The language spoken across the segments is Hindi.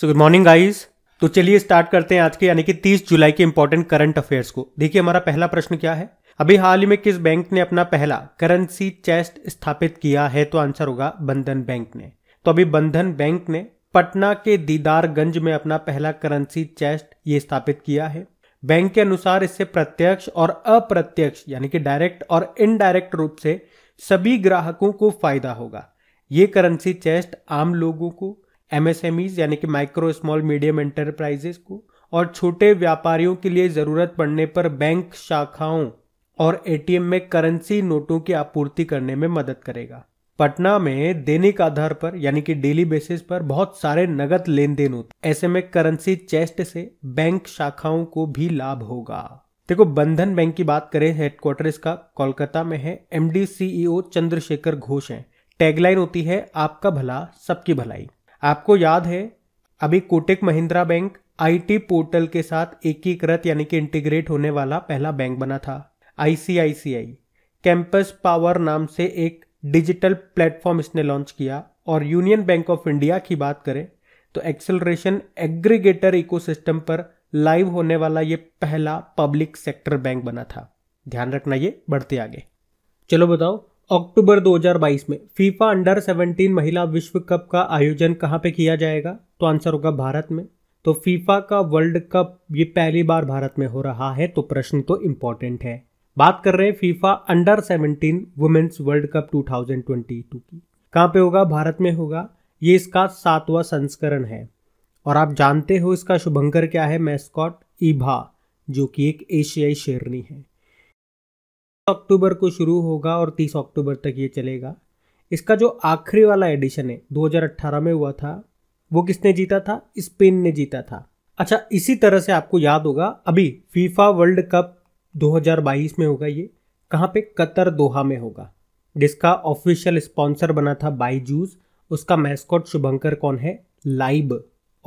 सो गुड मॉर्निंग गाइस तो चलिए स्टार्ट करते हैं आज के यानी कि 30 जुलाई के इंपॉर्टेंट करंट अफेयर्स को देखिए हमारा पहला प्रश्न क्या है अभी हाल ही में किस बैंक ने अपना पहला करेंसी चेस्ट स्थापित किया है तो आंसर होगा बंधन बैंक ने तो अभी बंधन बैंक ने पटना के दीदारगंज में अपना पहला करेंसी चेस्ट ये स्थापित किया है बैंक के अनुसार इससे प्रत्यक्ष और अप्रत्यक्ष यानी कि डायरेक्ट और इनडायरेक्ट रूप से सभी ग्राहकों को फायदा होगा ये करेंसी चेस्ट आम लोगों को एमएसएमईज यानी कि माइक्रो स्मॉल मीडियम एंटरप्राइजेस को और छोटे व्यापारियों के लिए ज़रूरत पड़ने पर बैंक शाखाओं और एटीएम में करेंसी नोटों की आपूर्ति करने में मदद करेगा पटना में दैनिक आधार पर यानी कि डेली बेसिस पर बहुत सारे नगद लेन देन होते ऐसे में करेंसी चेस्ट से बैंक शाखाओं को भी लाभ होगा देखो बंधन बैंक की बात करें हेडक्वार्टर इसका कोलकाता में है MD CEO e Chandrashekhar Ghosh है टैगलाइन होती है आपका भला सबकी भलाई आपको याद है अभी Kotak Mahindra bank IT portal के साथ एकीकृत यानी कि इंटीग्रेट होने वाला पहला बैंक बना था आईसीआईसीआई कैंपस पावर नाम से एक डिजिटल प्लेटफॉर्म इसने लॉन्च किया और यूनियन बैंक ऑफ इंडिया की बात करें तो एक्सेलरेशन एग्रीगेटर इकोसिस्टम पर लाइव होने वाला ये पहला पब्लिक सेक्टर बैंक बना था ध्यान रखना ये बढ़ते आगे चलो बताओ अक्टूबर 2022 में फीफा अंडर 17 महिला विश्व कप का आयोजन कहाँ पे किया जाएगा तो आंसर होगा भारत में तो फीफा का वर्ल्ड कप ये पहली बार भारत में हो रहा है तो प्रश्न तो इम्पोर्टेंट है बात कर रहे हैं FIFA under 17 women's world cup 2022 की कहाँ पे होगा भारत में होगा ये इसका सातवां संस्करण है और आप जानते हो इसका शुभंकर क्या है मैस्कॉट ईभा जो कि एक एशियाई शेरनी है अक्टूबर को शुरू होगा और 30 अक्टूबर तक ये चलेगा इसका जो आखिरी वाला एडिशन है 2018 में हुआ था वो किसने जीता था स्पेन ने जीता था अच्छा इसी तरह से आपको याद होगा अभी फीफा वर्ल्ड कप 2022 में होगा ये कहाँ पे कतर दोहा में होगा जिसका ऑफिशियल स्पॉन्सर बना था बाईजूस उसका मैस्कॉट शुभंकर कौन है लाइब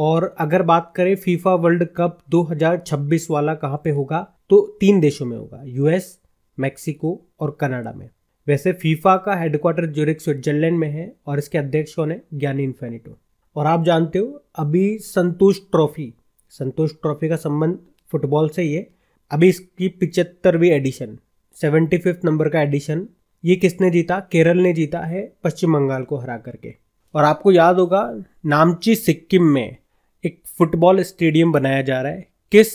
और अगर बात करें फीफा वर्ल्ड कप 2026 वाला कहाँ पे होगा तो तीन देशों में होगा यूएस मैक्सिको और कनाडा में वैसे फीफा का हेडक्वार्टर जूरिक स्विट्जरलैंड में है और इसके अध्यक्ष होने ज्ञानी इन्फेनिटो और आप जानते हो अभी संतोष ट्रॉफी संतोष ट्रॉफी का संबंध फुटबॉल से ही है अभी इसकी पिचहत्तरवीं एडिशन सेवेंटी फिफ्थ नंबर का एडिशन ये किसने जीता केरल ने जीता है पश्चिम बंगाल को हरा करके और आपको याद होगा नामची सिक्किम में एक फुटबॉल स्टेडियम बनाया जा रहा है किस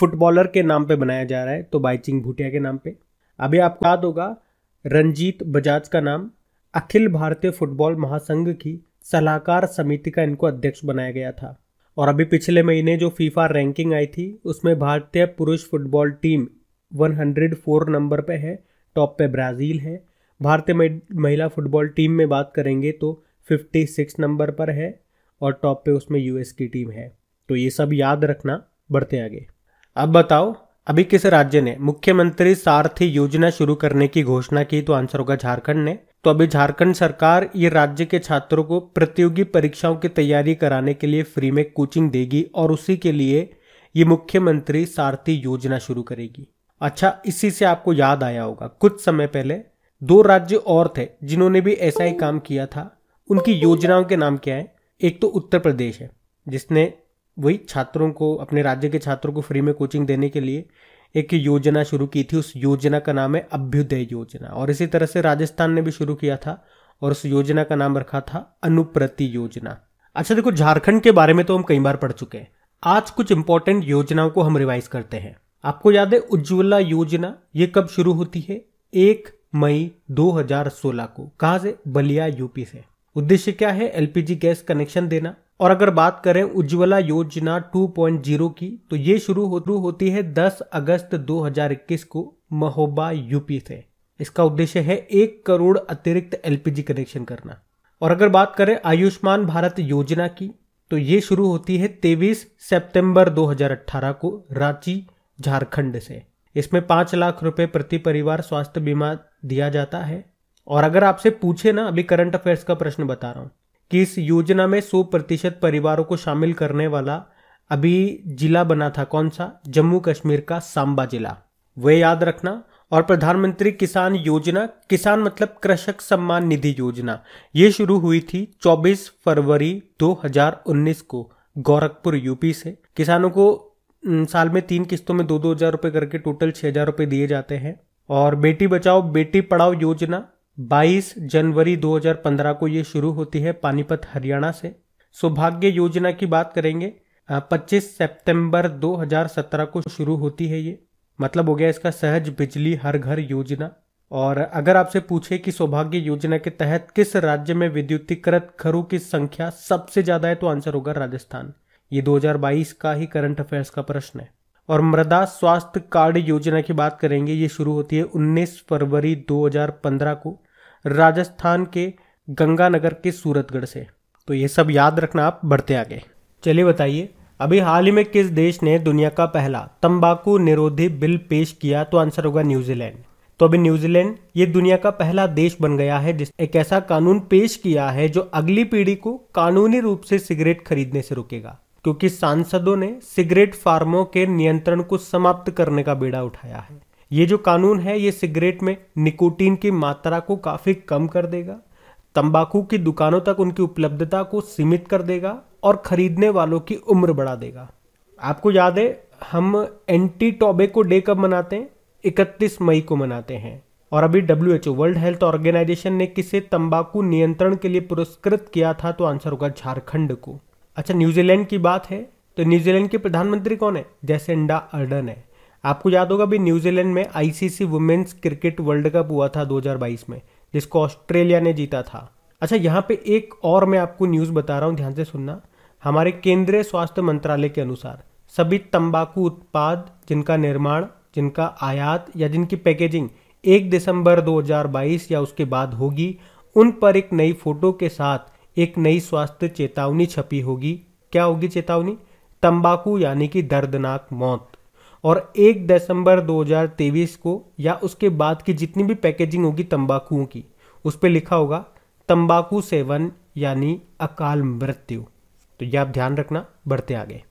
फुटबॉलर के नाम पे बनाया जा रहा है तो बाइचिंग भूटिया के नाम पे अभी आपको याद होगा रंजीत बजाज का नाम अखिल भारतीय फुटबॉल महासंघ की सलाहकार समिति का इनको अध्यक्ष बनाया गया था और अभी पिछले महीने जो फीफा रैंकिंग आई थी उसमें भारतीय पुरुष फुटबॉल टीम 104 नंबर पे है टॉप पे ब्राज़ील है भारतीय महिला फुटबॉल टीम में बात करेंगे तो 56 नंबर पर है और टॉप पे उसमें यूएस की टीम है तो ये सब याद रखना बढ़ते आगे अब बताओ अभी किस राज्य ने मुख्यमंत्री सारथी योजना शुरू करने की घोषणा की तो आंसर होगा झारखंड ने तो अभी झारखंड सरकार ये राज्य के छात्रों को प्रतियोगी परीक्षाओं की तैयारी कराने के लिए फ्री में कोचिंग देगी और उसी के लिए ये मुख्यमंत्री सारथी योजना शुरू करेगी अच्छा इसी से आपको याद आया होगा कुछ समय पहले दो राज्य और थे जिन्होंने भी ऐसा ही काम किया था उनकी योजनाओं के नाम क्या है एक तो उत्तर प्रदेश है जिसने वही छात्रों को अपने राज्य के छात्रों को फ्री में कोचिंग देने के लिए एक योजना शुरू की थी उस योजना का नाम है अभ्युदय योजना और इसी तरह से राजस्थान ने भी शुरू किया था और उस योजना का नाम रखा था अनुप्रति योजना अच्छा देखो झारखंड के बारे में तो हम कई बार पढ़ चुके हैं आज कुछ इंपॉर्टेंट योजनाओं को हम रिवाइज करते हैं आपको याद है उज्ज्वला योजना ये कब शुरू होती है एक मई 2016 को कहा से बलिया यूपी से उद्देश्य क्या है एलपीजी गैस कनेक्शन देना और अगर बात करें उज्ज्वला योजना 2.0 की तो ये शुरू हो, होती है 10 अगस्त 2021 को महोबा यूपी से इसका उद्देश्य है एक करोड़ अतिरिक्त एलपीजी कनेक्शन करना और अगर बात करें आयुष्मान भारत योजना की तो ये शुरू होती है 23 सितंबर 2018 को रांची झारखंड से इसमें पांच लाख रुपए प्रति परिवार स्वास्थ्य बीमा दिया जाता है और अगर आपसे पूछे ना अभी करंट अफेयर्स का प्रश्न बता रहा हूं कि इस योजना में सौ प्रतिशत परिवारों को शामिल करने वाला अभी जिला बना था कौन सा जम्मू कश्मीर का सांबा जिला वे याद रखना और प्रधानमंत्री किसान योजना किसान मतलब कृषक सम्मान निधि योजना ये शुरू हुई थी 24 फरवरी 2019 को गोरखपुर यूपी से किसानों को साल में तीन किस्तों में दो दो हजार रुपए करके टोटल छह हजार रुपए दिए जाते हैं और बेटी बचाओ बेटी पढ़ाओ योजना 22 जनवरी 2015 को ये शुरू होती है पानीपत हरियाणा से सौभाग्य योजना की बात करेंगे 25 सितंबर 2017 को शुरू होती है ये मतलब हो गया इसका सहज बिजली हर घर योजना और अगर आपसे पूछे कि सौभाग्य योजना के तहत किस राज्य में विद्युतीकृत घरों की संख्या सबसे ज़्यादा है तो आंसर होगा राजस्थान ये 2022 का ही करंट अफेयर्स का प्रश्न है और मृदा स्वास्थ्य कार्ड योजना की बात करेंगे ये शुरू होती है 19 फरवरी 2015 को राजस्थान के गंगानगर के सूरतगढ़ से तो ये सब याद रखना आप बढ़ते आगे चलिए बताइए अभी हाल ही में किस देश ने दुनिया का पहला तंबाकू निरोधी बिल पेश किया तो आंसर होगा न्यूजीलैंड तो अभी न्यूजीलैंड ये दुनिया का पहला देश बन गया है जिस एक ऐसा कानून पेश किया है जो अगली पीढ़ी को कानूनी रूप से सिगरेट खरीदने से रोकेगा क्योंकि सांसदों ने सिगरेट फार्मों के नियंत्रण को समाप्त करने का बेड़ा उठाया है ये जो कानून है ये सिगरेट में निकोटीन की मात्रा को काफ़ी कम कर देगा तंबाकू की दुकानों तक उनकी उपलब्धता को सीमित कर देगा और ख़रीदने वालों की उम्र बढ़ा देगा आपको याद है हम एंटी टोबेको डे कब मनाते हैं इकतीस मई को मनाते हैं और अभी W H O world health organization ने किसे तंबाकू नियंत्रण के लिए पुरस्कृत किया था तो आंसर होगा झारखंड को अच्छा न्यूजीलैंड की बात है तो न्यूजीलैंड के प्रधानमंत्री कौन है जैसेंडा अर्डन है आपको याद होगा भी न्यूजीलैंड में ICC women's cricket world cup हुआ था 2022 में जिसको ऑस्ट्रेलिया ने जीता था अच्छा यहाँ पे एक और मैं आपको न्यूज़ बता रहा हूँ ध्यान से सुनना हमारे केंद्रीय स्वास्थ्य मंत्रालय के अनुसार सभी तंबाकू उत्पाद जिनका निर्माण जिनका आयात या जिनकी पैकेजिंग एक दिसंबर 2022 या उसके बाद होगी उन पर एक नई फोटो के साथ एक नई स्वास्थ्य चेतावनी छपी होगी क्या होगी चेतावनी तंबाकू यानी कि दर्दनाक मौत और 1 दिसंबर 2023 को या उसके बाद की जितनी भी पैकेजिंग होगी तंबाकुओं की उस पर लिखा होगा तंबाकू सेवन यानी अकाल मृत्यु तो ये आप ध्यान रखना बढ़ते आगे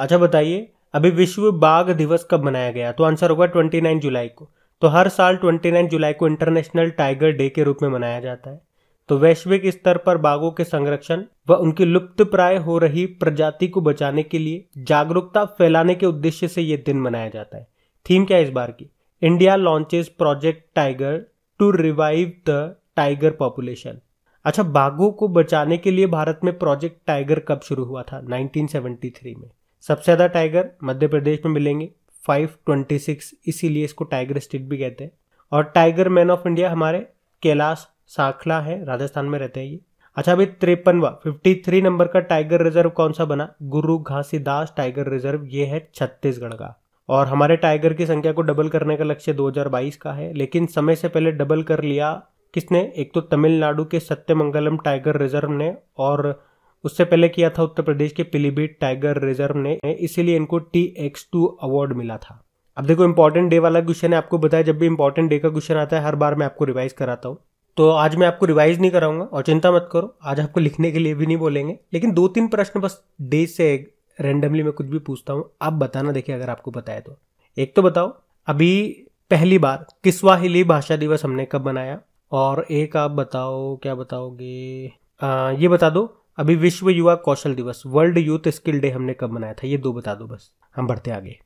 अच्छा बताइए अभी विश्व बाघ दिवस कब मनाया गया तो आंसर होगा 29 जुलाई को तो हर साल 29 जुलाई को इंटरनेशनल टाइगर डे के रूप में मनाया जाता है तो वैश्विक स्तर पर बाघों के संरक्षण व उनकी लुप्त प्राय हो रही प्रजाति को बचाने के लिए जागरूकता फैलाने के उद्देश्य से यह दिन मनाया जाता है थीम क्या है इस बार की India launches project tiger to revive the tiger population अच्छा बाघों को बचाने के लिए भारत में प्रोजेक्ट टाइगर कब शुरू हुआ था 1973 में सबसे ज़्यादा टाइगर मध्य प्रदेश में मिलेंगे 526 इसीलिए इसको टाइगर स्टेट भी कहते हैं और टाइगर मैन ऑफ इंडिया हमारे कैलाश साखला है राजस्थान में रहते हैं ये अच्छा अभी तिरपनवा फिफ्टी थ्री नंबर का टाइगर रिजर्व कौन सा बना गुरु घासीदास टाइगर रिजर्व ये है छत्तीसगढ़ का और हमारे टाइगर की संख्या को डबल करने का लक्ष्य 2022 का है लेकिन समय से पहले डबल कर लिया किसने एक तो तमिलनाडु के सत्यमंगलम टाइगर रिजर्व ने और उससे पहले किया था उत्तर प्रदेश के पीलीभीत टाइगर रिजर्व ने इसीलिए इनको टी एक्स टू अवार्ड मिला था अब देखो इंपॉर्टेंट डे वाला क्वेश्चन है आपको बताया जब भी इंपॉर्टेंट डे का क्वेश्चन आता है हर बार मैं आपको रिवाइज कराता हूँ तो आज मैं आपको रिवाइज नहीं कराऊंगा और चिंता मत करो आज आपको लिखने के लिए भी नहीं बोलेंगे लेकिन दो तीन प्रश्न बस डे से रेंडमली मैं कुछ भी पूछता हूँ आप बताना देखिए अगर आपको पता है तो एक तो बताओ अभी पहली बार किसवाहिली भाषा दिवस हमने कब मनाया और एक आप बताओ क्या बताओगे आ, ये बता दो अभी विश्व युवा कौशल दिवस वर्ल्ड यूथ स्किल डे हमने कब मनाया था ये दो बता दो बस हम बढ़ते आगे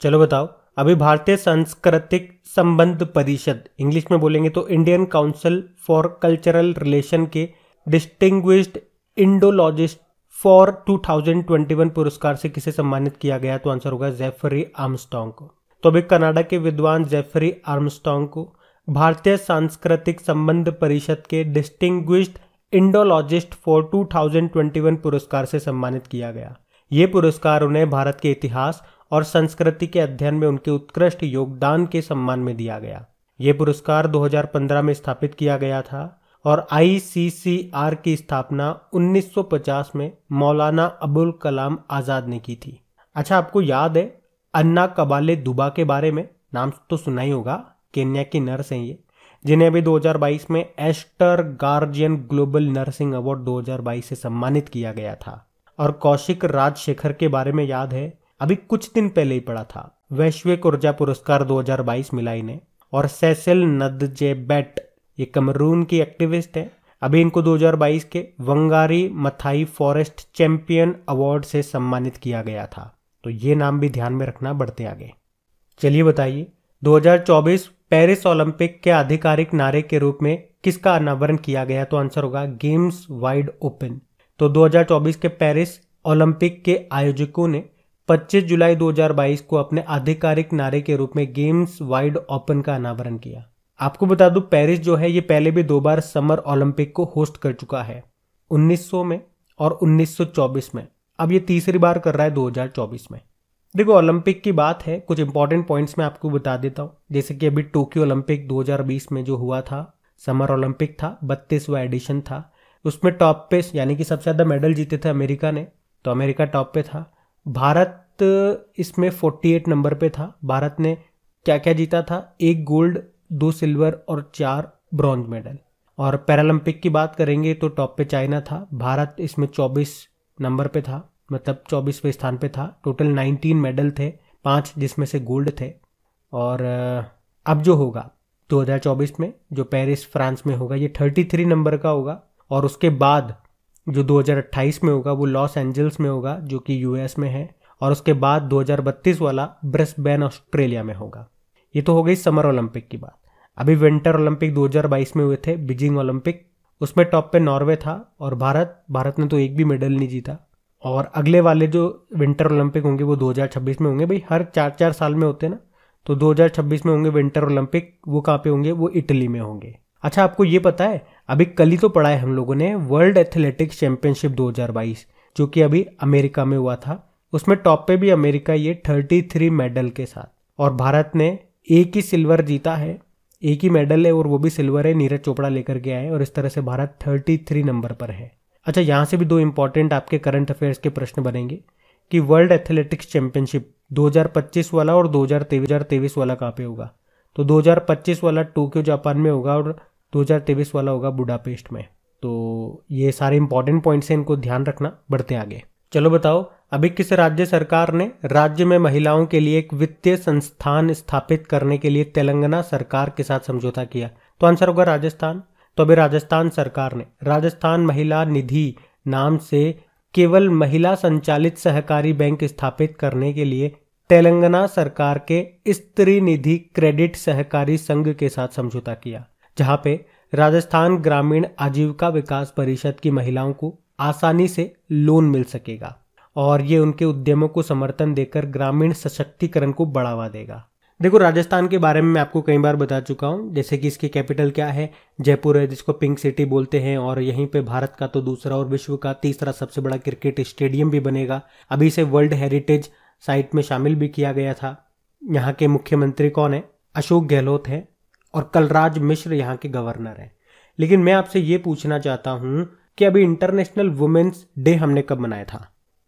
चलो बताओ अभी भारतीय सांस्कृतिक संबंध परिषद इंग्लिश में बोलेंगे तो Indian council for cultural relation के डिस्टिंग्विश्ड इंडोलॉजिस्ट फॉर 2021 पुरस्कार से किसे सम्मानित किया गया तो आंसर होगा जेफरी आर्मस्टोंग को तो अभी कनाडा के विद्वान जेफरी आर्मस्टोंग को भारतीय सांस्कृतिक संबंध परिषद के डिस्टिंग्विश्ड इंडोलॉजिस्ट फॉर 2021 पुरस्कार से सम्मानित किया गया ये पुरस्कार उन्हें भारत के इतिहास और संस्कृति के अध्ययन में उनके उत्कृष्ट योगदान के सम्मान में दिया गया ये पुरस्कार 2015 में स्थापित किया गया था और आईसीसीआर की स्थापना 1950 में मौलाना अबुल कलाम आज़ाद ने की थी अच्छा आपको याद है अन्ना कबाले दुबा के बारे में नाम तो सुना ही होगा केन्या की नर्स हैं ये जिन्हें अभी 2022 में Aster guardian global nursing award 2022 से सम्मानित किया गया था और कौशिक राजशेखर के बारे में याद है अभी कुछ दिन पहले ही पड़ा था वैश्विक ऊर्जा पुरस्कार 2022 मिला इन्हें और सेसिल नदजेबेट ये कमरून की एक्टिविस्ट है अभी इनको 2022 के Wangari Maathai forest champion award से सम्मानित किया गया था तो ये नाम भी ध्यान में रखना बढ़ते आगे चलिए बताइए 2024 पेरिस ओलंपिक के आधिकारिक नारे के रूप में किसका अनावरण किया गया तो आंसर होगा गेम्स वाइड ओपन तो 2024 के पेरिस ओलंपिक के आयोजकों ने 25 जुलाई 2022 को अपने आधिकारिक नारे के रूप में गेम्स वाइड ओपन का अनावरण किया आपको बता दूं पेरिस जो है ये पहले भी दो बार समर ओलंपिक को होस्ट कर चुका है 1900 में और 1924 में अब ये तीसरी बार कर रहा है 2024 में देखो ओलंपिक की बात है कुछ इंपॉर्टेंट पॉइंट्स मैं आपको बता देता हूँ जैसे कि अभी टोक्यो ओलंपिक 2020 में जो हुआ था समर ओलंपिक था बत्तीसवा एडिशन था उसमें टॉप पे यानी कि सबसे ज़्यादा मेडल जीते थे अमेरिका ने तो अमेरिका टॉप पे था भारत इसमें 48 नंबर पे था भारत ने क्या क्या जीता था एक गोल्ड दो सिल्वर और चार ब्रॉन्ज मेडल और पैरालंपिक की बात करेंगे तो टॉप पे चाइना था भारत इसमें 24 नंबर पे था मतलब 24वें स्थान पे था टोटल 19 मेडल थे पांच जिसमें से गोल्ड थे और अब जो होगा 2024 में जो पेरिस फ्रांस में होगा ये 33 नंबर का होगा और उसके बाद जो 2028 में होगा वो लॉस एंजल्स में होगा जो कि यूएस में है और उसके बाद 2032 वाला ब्रिस्बेन ऑस्ट्रेलिया में होगा ये तो हो गई समर ओलंपिक की बात अभी विंटर ओलंपिक 2022 में हुए थे बीजिंग ओलंपिक उसमें टॉप पे नॉर्वे था और भारत भारत ने तो एक भी मेडल नहीं जीता और अगले वाले जो विंटर ओलंपिक होंगे वो 2026 में होंगे भाई हर चार चार साल में होते ना तो 2026 में होंगे विंटर ओलंपिक वो कहाँ पे होंगे वो इटली में होंगे अच्छा आपको ये पता है अभी कल ही तो पढ़ा है हम लोगों ने वर्ल्ड एथलेटिक्स चैंपियनशिप 2022 जो कि अभी अमेरिका में हुआ था उसमें टॉप पे भी अमेरिका ये 33 मेडल के साथ और भारत ने एक ही सिल्वर जीता है एक ही मेडल है और वो भी सिल्वर है नीरज चोपड़ा लेकर के आए और इस तरह से भारत 33 नंबर पर है अच्छा यहाँ से भी दो इंपॉर्टेंट आपके करंट अफेयर्स के प्रश्न बनेंगे कि वर्ल्ड एथलेटिक्स चैंपियनशिप 2025 वाला और दो हजार वाला कहाँ पे होगा तो 2025 वाला टोक्यो जापान में होगा और 2023 वाला होगा बुडापेस्ट में तो ये सारे इंपॉर्टेंट पॉइंट्स हैं इनको ध्यान रखना बढ़ते आगे चलो बताओ अभी किस राज्य सरकार ने राज्य में महिलाओं के लिए एक वित्तीय संस्थान स्थापित करने के लिए तेलंगाना सरकार के साथ समझौता किया तो आंसर होगा राजस्थान तो अभी राजस्थान सरकार ने राजस्थान महिला निधि नाम से केवल महिला संचालित सहकारी बैंक स्थापित करने के लिए तेलंगाना सरकार के स्त्री निधि क्रेडिट सहकारी संघ के साथ समझौता किया जहां पे राजस्थान ग्रामीण आजीविका विकास परिषद की महिलाओं को आसानी से लोन मिल सकेगा और ये उनके उद्यमों को समर्थन देकर ग्रामीण सशक्तिकरण को बढ़ावा देगा देखो राजस्थान के बारे में मैं आपको कई बार बता चुका हूँ जैसे कि इसकी कैपिटल क्या है जयपुर है जिसको पिंक सिटी बोलते हैं और यहीं पे भारत का तो दूसरा और विश्व का तीसरा सबसे बड़ा क्रिकेट स्टेडियम भी बनेगा अभी से वर्ल्ड हेरिटेज साइट में शामिल भी किया गया था यहाँ के मुख्यमंत्री कौन है अशोक गहलोत है और कलराज मिश्र यहाँ के गवर्नर हैं लेकिन मैं आपसे ये पूछना चाहता हूँ कि अभी इंटरनेशनल वुमेन्स डे हमने कब मनाया था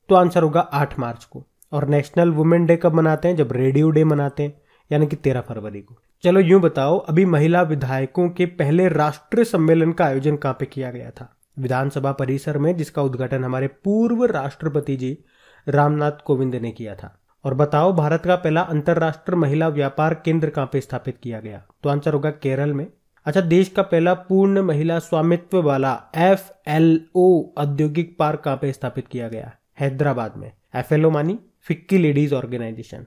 तो आंसर होगा आठ मार्च को और नेशनल वुमेन डे कब मनाते हैं जब रेडियो डे मनाते हैं यानी कि तेरह फरवरी को चलो यूं बताओ अभी महिला विधायकों के पहले राष्ट्रीय सम्मेलन का आयोजन कहाँ पे किया गया था विधानसभा परिसर में जिसका उद्घाटन हमारे पूर्व राष्ट्रपति जी रामनाथ कोविंद ने किया था और बताओ भारत का पहला अंतर्राष्ट्रीय महिला व्यापार केंद्र कहाँ पे स्थापित किया गया तो आंसर होगा केरल में अच्छा देश का पहला पूर्ण महिला स्वामित्व वाला एफ एल ओ औद्योगिक पार्क कहाँ पे स्थापित किया गया हैदराबाद में एफ एल ओ मानी फिक्की लेडीज ऑर्गेनाइजेशन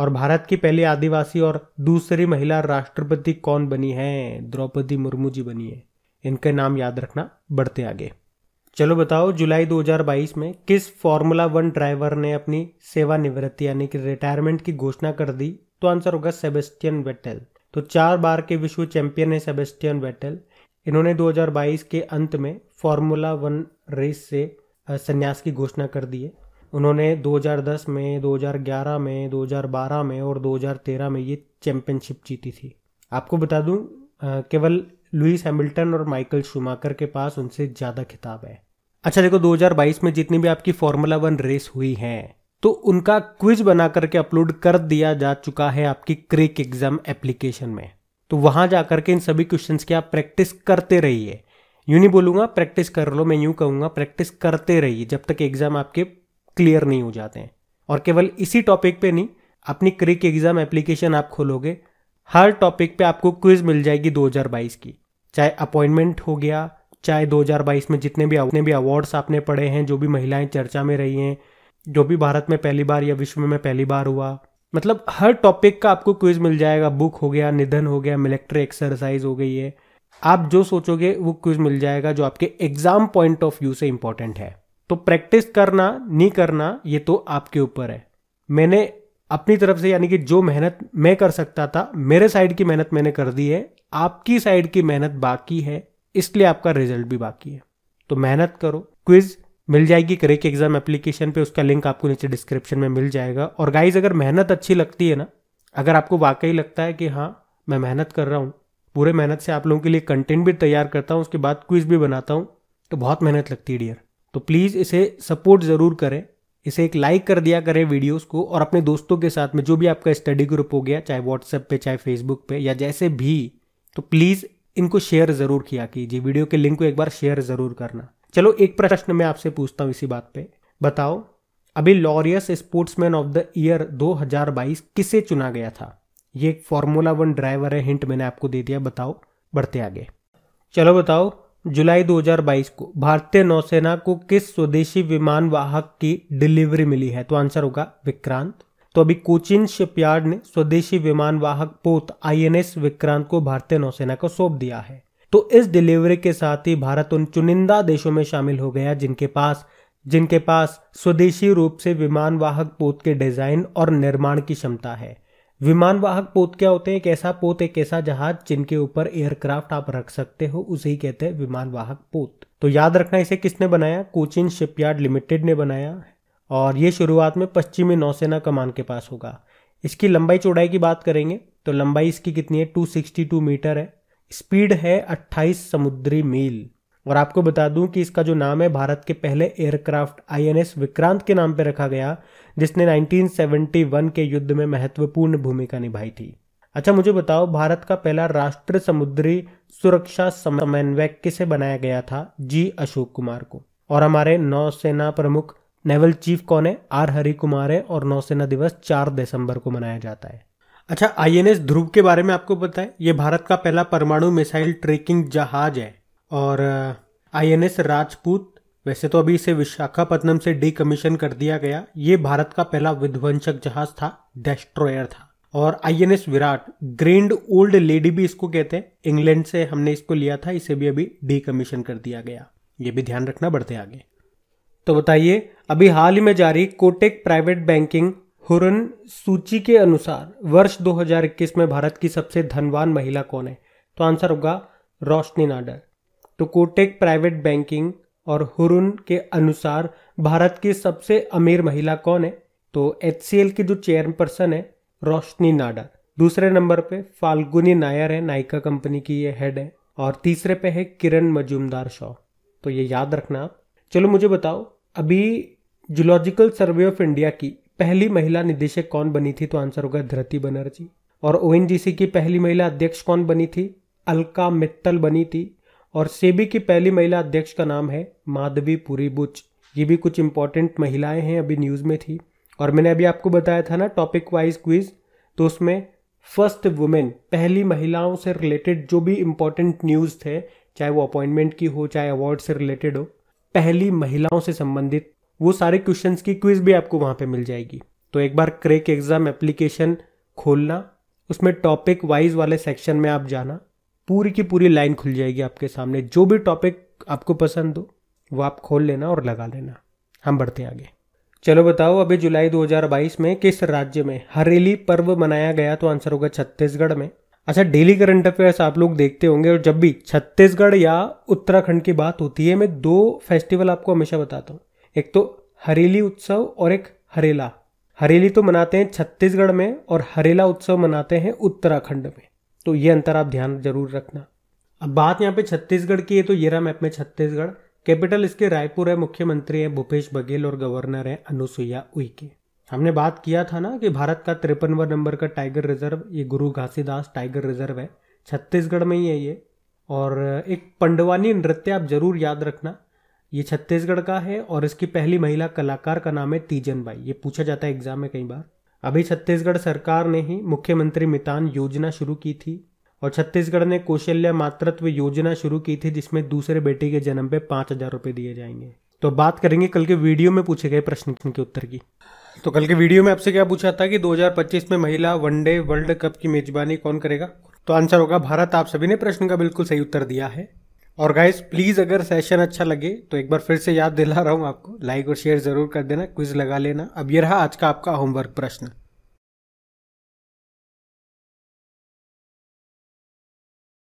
और भारत की पहली आदिवासी और दूसरी महिला राष्ट्रपति कौन बनी है द्रौपदी मुर्मू जी बनी है इनके नाम याद रखना बढ़ते आगे चलो बताओ जुलाई 2022 में किस फॉर्मूला वन ड्राइवर ने अपनी सेवानिवृत्ति यानी कि रिटायरमेंट की घोषणा कर दी तो आंसर होगा सेबेस्टियन वेटल तो चार बार के विश्व चैंपियन है सेबेस्टियन वेटल इन्होंने 2022 के अंत में फॉर्मूला वन रेस से संन्यास की घोषणा कर दी है उन्होंने 2010 में 2011 में 2012 में और 2013 में ये चैंपियनशिप जीती थी आपको बता दूं केवल लुइस हैमिल्टन और माइकल शुमाकर के पास उनसे ज़्यादा खिताब है अच्छा देखो 2022 में जितनी भी आपकी फॉर्मूला वन रेस हुई है तो उनका क्विज बना करके अपलोड कर दिया जा चुका है आपकी क्रिक एग्जाम एप्लीकेशन में तो वहां जाकर के इन सभी क्वेश्चंस की आप प्रैक्टिस करते रहिए यूं नहीं बोलूंगा प्रैक्टिस कर लो मैं यूं कहूंगा प्रैक्टिस करते रहिए जब तक एग्जाम आपके क्लियर नहीं हो जाते हैं और केवल इसी टॉपिक पे नहीं अपनी क्रिक एग्जाम एप्लीकेशन आप खोलोगे हर टॉपिक पे आपको क्विज मिल जाएगी 2022 की चाहे अपॉइंटमेंट हो गया चाहे 2022 में जितने भी जितने भी अवार्ड्स आपने पढ़े हैं जो भी महिलाएं चर्चा में रही हैं जो भी भारत में पहली बार या विश्व में पहली बार हुआ मतलब हर टॉपिक का आपको क्विज मिल जाएगा बुक हो गया निधन हो गया मिलिट्री एक्सरसाइज हो गई है आप जो सोचोगे वो क्विज मिल जाएगा जो आपके एग्जाम पॉइंट ऑफ व्यू से इंपॉर्टेंट है तो प्रैक्टिस करना नहीं करना ये तो आपके ऊपर है मैंने अपनी तरफ से यानी कि जो मेहनत मैं कर सकता था मेरे साइड की मेहनत मैंने कर दी है आपकी साइड की मेहनत बाकी है इसलिए आपका रिजल्ट भी बाकी है तो मेहनत करो क्विज मिल जाएगी करेक एग्जाम एप्लीकेशन पे उसका लिंक आपको नीचे डिस्क्रिप्शन में मिल जाएगा और गाइज अगर मेहनत अच्छी लगती है ना अगर आपको वाकई लगता है कि हाँ मैं मेहनत कर रहा हूँ पूरे मेहनत से आप लोगों के लिए कंटेंट भी तैयार करता हूँ उसके बाद क्विज भी बनाता हूँ तो बहुत मेहनत लगती है डियर तो प्लीज़ इसे सपोर्ट ज़रूर करें इसे एक लाइक कर दिया करें वीडियोस को और अपने दोस्तों के साथ में जो भी आपका स्टडी ग्रुप हो गया चाहे व्हाट्सएप पे चाहे फेसबुक पे या जैसे भी तो प्लीज़ इनको शेयर ज़रूर किया कीजिए वीडियो के लिंक को एक बार शेयर ज़रूर करना चलो एक प्रश्न मैं आपसे पूछता हूँ इसी बात पे बताओ अभी Laureus sportsman of the year 2022 किसे चुना गया था ये एक फॉर्मूला वन ड्राइवर है हिंट मैंने आपको दे दिया बताओ बढ़ते आगे चलो बताओ जुलाई 2022 को भारतीय नौसेना को किस स्वदेशी विमान वाहक की डिलीवरी मिली है तो आंसर होगा विक्रांत तो अभी कोचिन शिपयार्ड ने स्वदेशी विमान वाहक पोत आईएनएस विक्रांत को भारतीय नौसेना को सौंप दिया है तो इस डिलीवरी के साथ ही भारत उन चुनिंदा देशों में शामिल हो गया जिनके पास जिनके पास स्वदेशी रूप से विमान वाहक पोत के डिजाइन और निर्माण की क्षमता है विमान वाहक पोत क्या होते हैं एक ऐसा पोत एक ऐसा जहाज जिनके ऊपर एयरक्राफ्ट आप रख सकते हो उसे ही कहते हैं विमान वाहक पोत तो याद रखना इसे किसने बनाया कोचिन शिपयार्ड लिमिटेड ने बनाया और ये शुरुआत में पश्चिमी नौसेना कमान के पास होगा इसकी लंबाई चौड़ाई की बात करेंगे तो लंबाई इसकी कितनी है 262 मीटर है स्पीड है 28 समुद्री मील और आपको बता दूं कि इसका जो नाम है भारत के पहले एयरक्राफ्ट आईएनएस विक्रांत के नाम पर रखा गया जिसने 1971 के युद्ध में महत्वपूर्ण भूमिका निभाई थी अच्छा मुझे बताओ भारत का पहला राष्ट्रीय समुद्री सुरक्षा समन्वयक किसे बनाया गया था जी अशोक कुमार को और हमारे नौसेना प्रमुख नेवल चीफ कौन है आर हरि कुमार है और नौसेना दिवस चार दिसंबर को मनाया जाता है अच्छा आई ध्रुव के बारे में आपको पता है ये भारत का पहला परमाणु मिसाइल ट्रेकिंग जहाज है और आई राजपूत वैसे तो अभी इसे विशाखापट्टनम से डीकमीशन कर दिया गया ये भारत का पहला विध्वंसक जहाज था डेस्ट्रॉयर था और INS Viraat grand old lady भी इसको कहते हैं इंग्लैंड से हमने इसको लिया था इसे भी अभी डीकमीशन कर दिया गया ये भी ध्यान रखना बढ़ते आगे तो बताइए अभी हाल ही में जारी कोटेक प्राइवेट बैंकिंग हुरन सूची के अनुसार वर्ष 2021 में भारत की सबसे धनवान महिला कौन है तो आंसर होगा रोशनी नाडर तो कोटेक प्राइवेट बैंकिंग और हुरुन के अनुसार भारत की सबसे अमीर महिला कौन है तो एच सी एल की जो चेयरपर्सन है रोशनी नाडर दूसरे नंबर पे फाल्गुनी नायर है नायका कंपनी की ये हेड है और तीसरे पे है किरण मजूमदार शॉ तो ये याद रखना आप चलो मुझे बताओ अभी जूलॉजिकल सर्वे ऑफ इंडिया की पहली महिला निदेशक कौन बनी थी तो आंसर होगा धरती बनर्जी और ओ की पहली महिला अध्यक्ष कौन बनी थी अलका मित्तल बनी थी और सेबी की पहली महिला अध्यक्ष का नाम है माधवी पुरी बुच ये भी कुछ इंपॉर्टेंट महिलाएं हैं अभी न्यूज़ में थी और मैंने अभी आपको बताया था ना टॉपिक वाइज क्विज तो उसमें फर्स्ट वुमेन पहली महिलाओं से रिलेटेड जो भी इम्पोर्टेंट न्यूज़ थे चाहे वो अपॉइंटमेंट की हो चाहे अवार्ड से रिलेटेड हो पहली महिलाओं से संबंधित वो सारे क्वेश्चंस की क्विज भी आपको वहां पे मिल जाएगी तो एक बार क्रेक एग्ज़ाम एप्लीकेशन खोलना उसमें टॉपिक वाइज वाले सेक्शन में आप जाना पूरी की पूरी लाइन खुल जाएगी आपके सामने जो भी टॉपिक आपको पसंद हो वो आप खोल लेना और लगा लेना हम बढ़ते आगे चलो बताओ अभी जुलाई 2022 में किस राज्य में हरेली पर्व मनाया गया तो आंसर होगा छत्तीसगढ़ में अच्छा डेली करंट अफेयर्स आप लोग देखते होंगे और जब भी छत्तीसगढ़ या उत्तराखंड की बात होती है मैं दो फेस्टिवल आपको हमेशा बताता हूँ एक तो हरेली उत्सव और एक हरेला हरेली तो मनाते हैं छत्तीसगढ़ में और हरेला उत्सव मनाते हैं उत्तराखंड में तो ये अंतर आप ध्यान जरूर रखना अब बात यहाँ पे छत्तीसगढ़ की है तो ये रहा मैप में छत्तीसगढ़ कैपिटल इसके रायपुर है मुख्यमंत्री है भूपेश बघेल और गवर्नर है अनुसुईया उइके हमने बात किया था ना कि भारत का तिरपनवा नंबर का टाइगर रिजर्व ये गुरु घासीदास टाइगर रिजर्व है छत्तीसगढ़ में ही है ये और एक पंडवानी नृत्य आप ज़रूर याद रखना ये छत्तीसगढ़ का है और इसकी पहली महिला कलाकार का नाम है तीजन बाई ये पूछा जाता है एग्जाम में कई बार अभी छत्तीसगढ़ सरकार ने ही मुख्यमंत्री मितान योजना शुरू की थी और छत्तीसगढ़ ने कौशल्या मातृत्व योजना शुरू की थी जिसमें दूसरे बेटे के जन्म पे पांच हजार रुपए दिए जाएंगे तो बात करेंगे कल के वीडियो में पूछे गए प्रश्न के उत्तर की तो कल के वीडियो में आपसे क्या पूछा था कि 2025 में महिला वनडे वर्ल्ड कप की मेजबानी कौन करेगा तो आंसर होगा भारत आप सभी ने प्रश्न का बिल्कुल सही उत्तर दिया है और गाइस प्लीज़ अगर सेशन अच्छा लगे तो एक बार फिर से याद दिला रहा हूँ आपको लाइक और शेयर ज़रूर कर देना क्विज लगा लेना अब ये रहा आज का आपका होमवर्क प्रश्न